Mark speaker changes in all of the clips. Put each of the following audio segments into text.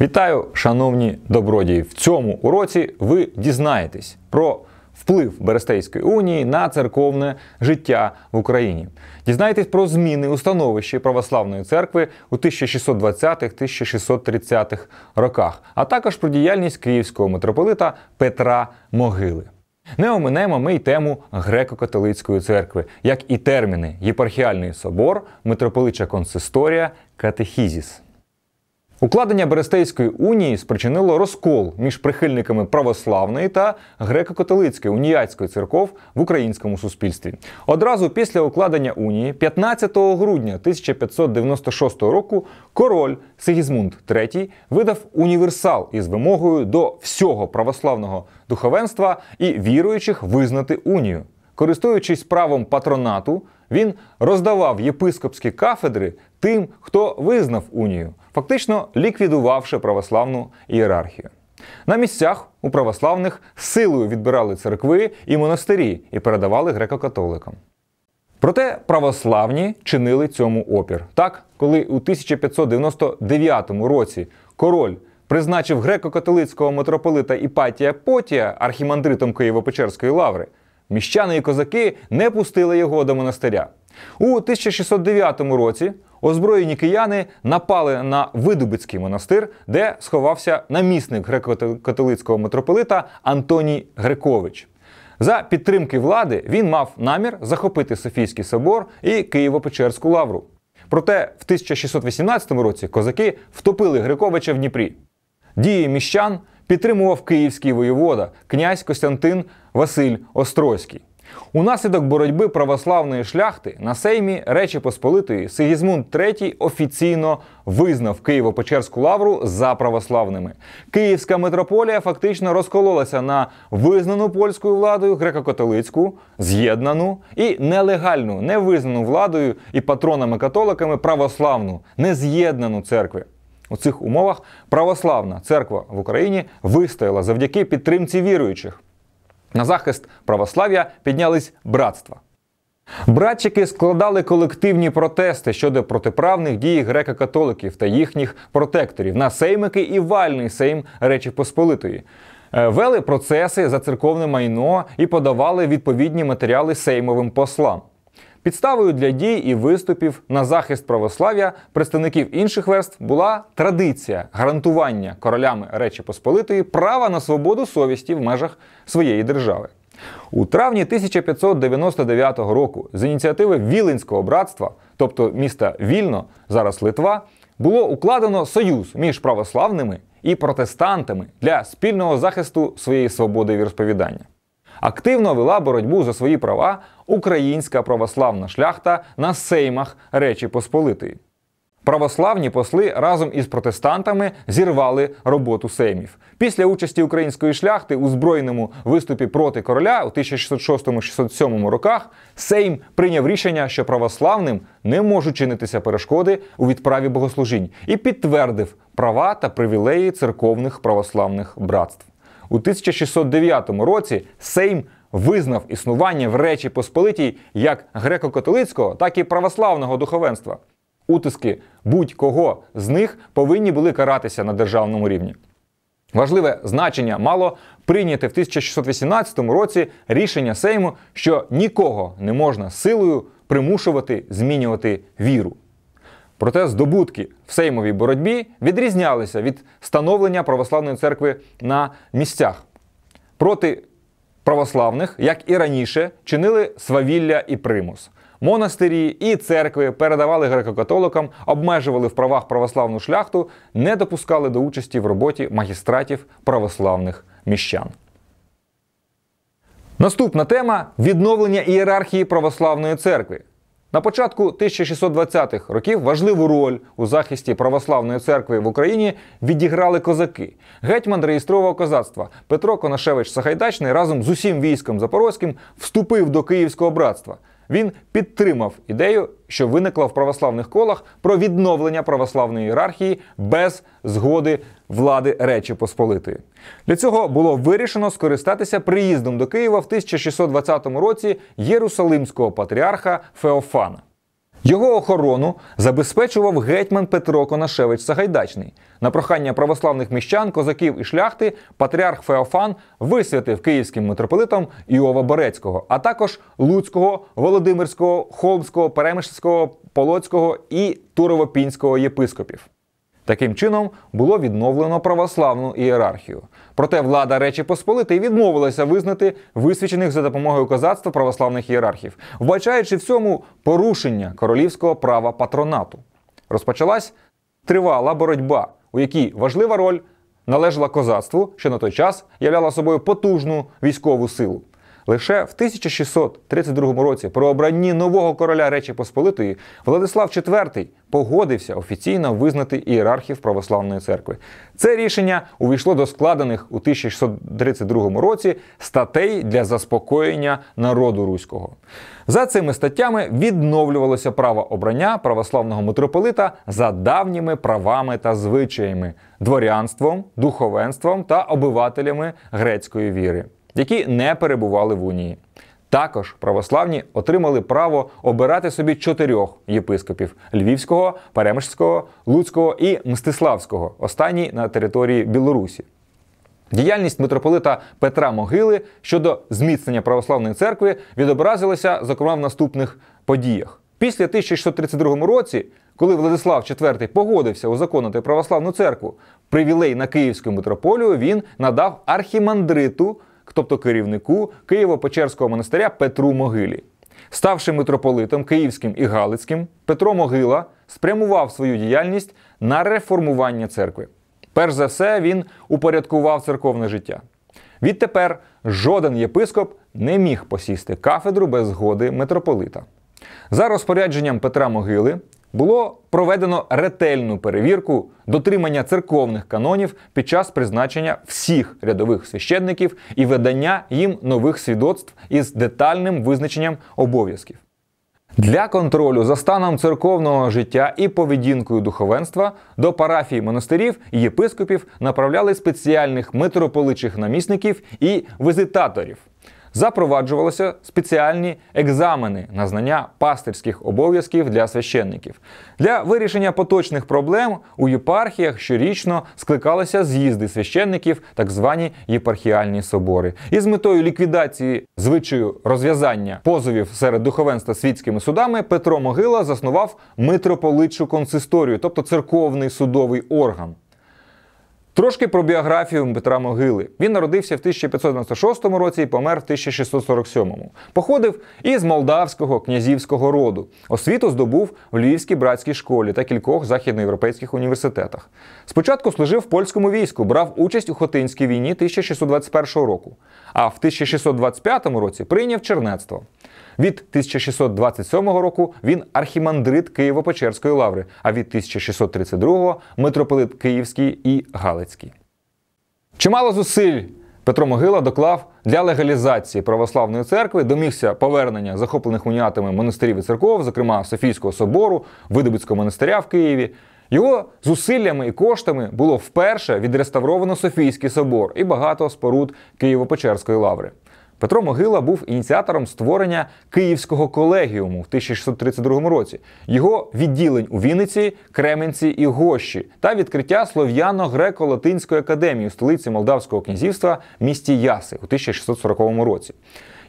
Speaker 1: Вітаю, шановні добродії! В цьому уроці ви дізнаєтесь про вплив Берестейської унії на церковне життя в Україні. Дізнаєтесь про зміни у становищі православної церкви у 1620-1630 х роках, а також про діяльність київського митрополита Петра Могили. Не оминемо ми й тему греко-католицької церкви, як і терміни єпархіальний собор, митрополича консисторія, катехізіс. Укладення Берестейської унії спричинило розкол між прихильниками православної та греко-католицької уніяцької церков в українському суспільстві. Одразу після укладення унії, 15 грудня 1596 року, король Сигізмунд III видав універсал із вимогою до всього православного духовенства і віруючих визнати унію, користуючись правом патронату. Він роздавав єпископські кафедри тим, хто визнав унію, фактично ліквідувавши православну ієрархію. На місцях у православних силою відбирали церкви і монастирі і передавали греко-католикам. Проте православні чинили цьому опір. Так, коли у 1599 році король призначив греко-католицького митрополита Іпатія Потія архімандритом Києво-Печерської лаври, міщани і козаки не пустили його до монастиря. У 1609 році Озброєні кияни напали на Видубицький монастир, де сховався намісник греко-католицького митрополита Антоній Грекович. За підтримки влади він мав намір захопити Софійський собор і Києво-Печерську лавру. Проте в 1618 році козаки втопили Грековича в Дніпрі. Дії міщан підтримував київський воєвода князь Костянтин Василь Острозький. Унаслідок боротьби православної шляхти на сеймі Речі Посполитої Сигізмунд III офіційно визнав Києво-Печерську лавру за православними. Київська митрополія фактично розкололася на визнану польською владою греко-католицьку, з'єднану і нелегальну, невизнану владою і патронами-католиками православну, нез'єднану церкви. У цих умовах православна церква в Україні вистояла завдяки підтримці віруючих. На захист православ'я піднялись братства. Братчики складали колективні протести щодо протиправних дій греко-католиків та їхніх протекторів на сеймики і вальний сейм Речі Посполитої. Е, вели процеси за церковне майно і подавали відповідні матеріали сеймовим послам. Підставою для дій і виступів на захист православ'я представників інших верств була традиція гарантування королями Речі Посполитої права на свободу совісті в межах своєї держави. У травні 1599 року з ініціативи Віленського братства, тобто міста Вільно, зараз Литва, було укладено союз між православними і протестантами для спільного захисту своєї свободи і розповідання. Активно вела боротьбу за свої права Українська православна шляхта на сеймах Речі Посполитої. Православні посли разом із протестантами зірвали роботу сеймів. Після участі української шляхти у збройному виступі проти короля у 1606-607 роках Сейм прийняв рішення, що православним не можуть чинитися перешкоди у відправі богослужінь, і підтвердив права та привілеї церковних православних братств. У 1609 році Сейм визнав існування в Речі Посполитій як греко-католицького, так і православного духовенства. Утиски будь-кого з них повинні були каратися на державному рівні. Важливе значення мало прийняте в 1618 році рішення Сейму, що нікого не можна силою примушувати змінювати віру. Проте здобутки в сеймовій боротьбі відрізнялися від становлення православної церкви на місцях. Проти православних, як і раніше, чинили свавілля і примус. Монастирі і церкви передавали греко-католикам, обмежували в правах православну шляхту, не допускали до участі в роботі магістратів православних міщан. Наступна тема відновлення ієрархії православної церкви. На початку 1620-х років важливу роль у захисті православної церкви в Україні відіграли козаки. Гетьман реєстрував козацтва. Петро Конашевич Сагайдачний разом з усім військом Запорозьким вступив до Київського братства. Він підтримав ідею, що виникла в православних колах про відновлення православної ієрархії без згоди влади Речі Посполитої. Для цього було вирішено скористатися приїздом до Києва в 1620 році Єрусалимського патріарха Феофана. Його охорону забезпечував гетьман Петро Конашевич Сагайдачний. На прохання православних міщан, козаків і шляхти патріарх Феофан висвятив київським митрополитом Іова Борецького, а також Луцького, Володимирського, Холмського, Перемишського, Полоцького і Туровопінського єпископів. Таким чином було відновлено православну ієрархію. Проте влада Речі Посполитої відмовилася визнати висвічених за допомогою козацтва православних ієрархів, вбачаючи в цьому порушення королівського права патронату. Розпочалась тривала боротьба, у якій важлива роль належала козацтву, що на той час являла собою потужну військову силу. Лише в 1632 році про обранні нового короля Речі Посполитої Владислав IV погодився офіційно визнати ієрархів православної церкви. Це рішення увійшло до складених у 1632 році статей для заспокоєння народу руського. За цими статтями відновлювалося право обрання православного митрополита за давніми правами та звичаями дворянством, духовенством та обивателями грецької віри які не перебували в унії. Також православні отримали право обирати собі чотирьох єпископів Львівського, Перемишського, Луцького і Мстиславського, останній на території Білорусі. Діяльність митрополита Петра Могили щодо зміцнення православної церкви відобразилася, зокрема, в наступних подіях. Після 1632 році, коли Владислав IV погодився узаконити православну церкву, привілей на Київську митрополію він надав архімандриту тобто керівнику Києво-Печерського монастиря Петру Могилі. Ставши митрополитом Київським і Галицьким, Петро Могила спрямував свою діяльність на реформування церкви. Перш за все, він упорядкував церковне життя. Відтепер жоден єпископ не міг посісти кафедру без згоди митрополита. За розпорядженням Петра Могили було проведено ретельну перевірку дотримання церковних канонів під час призначення всіх рядових священників і видання їм нових свідоцтв із детальним визначенням обов'язків. Для контролю за станом церковного життя і поведінкою духовенства до парафії монастирів і єпископів направляли спеціальних митрополичих намісників і візитаторів запроваджувалися спеціальні екзамени на знання пастирських обов'язків для священників. Для вирішення поточних проблем у єпархіях щорічно скликалися з'їзди священників, так звані єпархіальні собори. І з метою ліквідації звичаю розв'язання позовів серед духовенства світськими судами Петро Могила заснував митрополитчу консисторію, тобто церковний судовий орган. Трошки про біографію Петра Могили. Він народився в 1596 році і помер в 1647. му Походив із молдавського князівського роду. Освіту здобув в Львівській братській школі та кількох західноєвропейських університетах. Спочатку служив в польському війську, брав участь у Хотинській війні 1621 року, а в 1625 році прийняв чернецтво. Від 1627 року він архімандрит Києво-Печерської лаври, а від 1632 митрополит Київський і Галицький. Галицький. Чимало зусиль Петро Могила доклав для легалізації православної церкви, домігся повернення захоплених уніатами монастирів і церков, зокрема Софійського собору, Видобицького монастиря в Києві. Його зусиллями і коштами було вперше відреставровано Софійський собор і багато споруд Києво-Печерської лаври. Петро Могила був ініціатором створення Київського колегіуму в 1632 році, його відділень у Вінниці, Кременці і Гощі та відкриття слов'яно-греко-латинської академії у столиці Молдавського князівства місті Яси у 1640 році.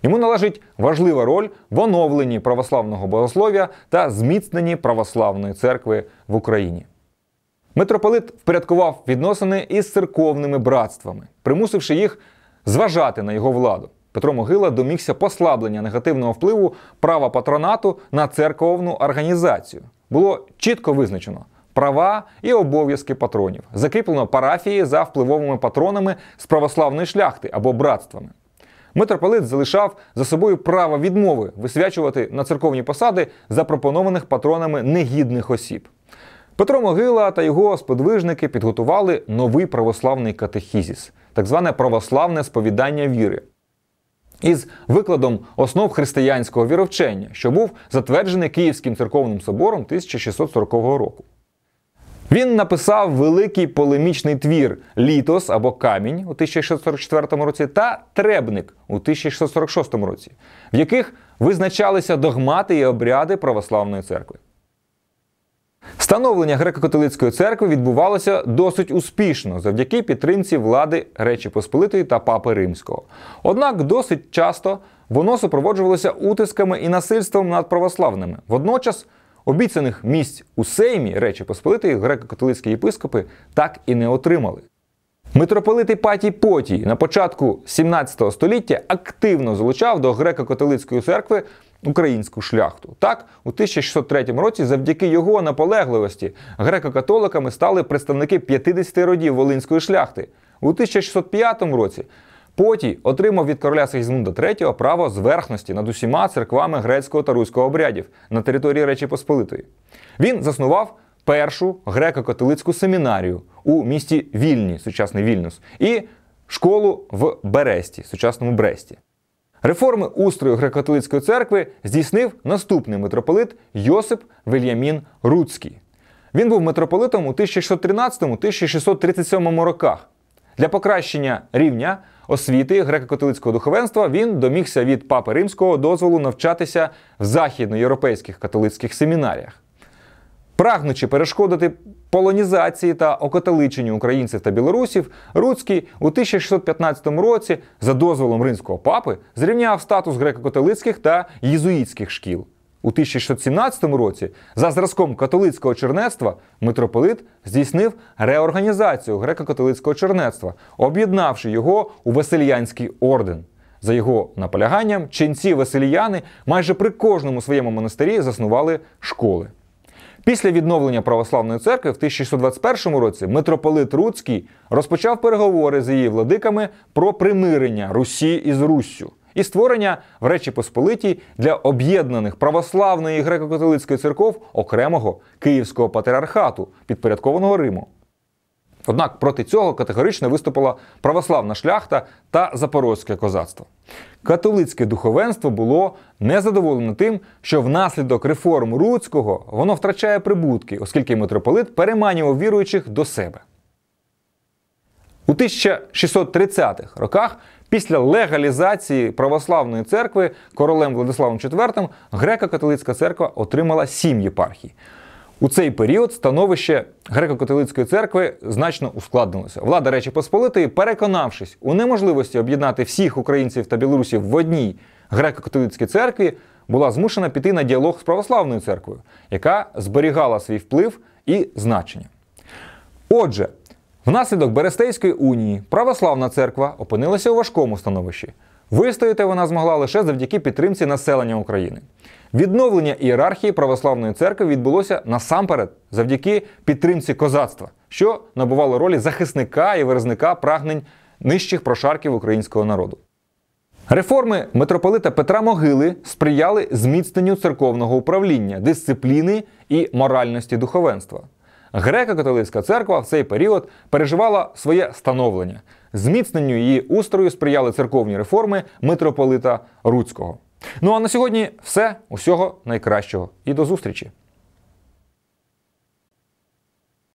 Speaker 1: Йому належить важлива роль в оновленні православного богослов'я та зміцненні православної церкви в Україні. Митрополит впорядкував відносини із церковними братствами, примусивши їх зважати на його владу. Петро Могила домігся послаблення негативного впливу права патронату на церковну організацію. Було чітко визначено. Права і обов'язки патронів закріплено парафії за впливовими патронами з православної шляхти або братствами. Митрополит залишав за собою право відмови висвячувати на церковні посади запропонованих патронами негідних осіб. Петро Могила та його сподвижники підготували новий православний катехізіс, так зване православне сповідання віри із викладом основ християнського віровчення, що був затверджений Київським церковним собором 1640 року. Він написав великий полемічний твір Літос або Камінь у 1644 році та Требник у 1646 році, в яких визначалися догмати і обряди православної церкви. Становлення греко-католицької церкви відбувалося досить успішно завдяки підтримці влади Речі Посполитої та Папи Римського. Однак досить часто воно супроводжувалося утисками і насильством над православними. Водночас обіцяних місць у Сеймі Речі Посполитої греко-католицькі єпископи так і не отримали. Митрополит Іпатій Потій на початку 17 століття активно залучав до греко-католицької церкви українську шляхту. Так, у 1603 році, завдяки його наполегливості, греко-католиками стали представники 50 родів Волинської шляхти. У 1605 році потій отримав від короля Сигізмунда III право зверхності над усіма церквами грецького та руського обрядів на території Речі Посполитої. Він заснував. Першу греко-католицьку семінарію у місті Вільні, сучасний Вільнюс, і школу в Бересті, сучасному Бресті. Реформи устрою греко-католицької церкви здійснив наступний митрополит Йосип Вільямін Руцький. Він був митрополитом у 1613-1637 роках. Для покращення рівня освіти греко-католицького духовенства він домігся від папи римського дозволу навчатися в західноєвропейських католицьких семінаріях. Прагнучи перешкодити полонізації та окатоличенні українців та білорусів, Руцький у 1615 році за дозволом римського папи зрівняв статус греко-католицьких та єзуїтських шкіл. У 1617 році, за зразком католицького чернецтва, митрополит здійснив реорганізацію греко-католицького чернецтва, об'єднавши його у Васильянський орден. За його наполяганням, ченці Васильяни майже при кожному своєму монастирі заснували школи. Після відновлення православної церкви в 1621 році митрополит Руцький розпочав переговори з її владиками про примирення Русі із Руссю і створення в Речі Посполитій для об'єднаних православної греко-католицької церков окремого Київського патріархату підпорядкованого Риму. Однак проти цього категорично виступила православна шляхта та запорозьке козацтво. Католицьке духовенство було незадоволено тим, що внаслідок реформ Руцького воно втрачає прибутки, оскільки митрополит переманював віруючих до себе. У 1630-х роках після легалізації православної церкви королем Владиславом IV греко-католицька церква отримала сім єпархій. У цей період становище греко-католицької церкви значно ускладнилося. Влада Речі Посполитої, переконавшись у неможливості об'єднати всіх українців та білорусів в одній греко-католицькій церкві, була змушена піти на діалог з православною церквою, яка зберігала свій вплив і значення. Отже, внаслідок Берестейської унії православна церква опинилася у важкому становищі. Вистояти вона змогла лише завдяки підтримці населення України. Відновлення ієрархії православної церкви відбулося насамперед завдяки підтримці козацтва, що набувало ролі захисника і виразника прагнень нижчих прошарків українського народу. Реформи митрополита Петра Могили сприяли зміцненню церковного управління, дисципліни і моральності духовенства. Греко-католицька церква в цей період переживала своє становлення, зміцненню її устрою сприяли церковні реформи митрополита Руцького. Ну а на сьогодні все. Усього найкращого і до зустрічі!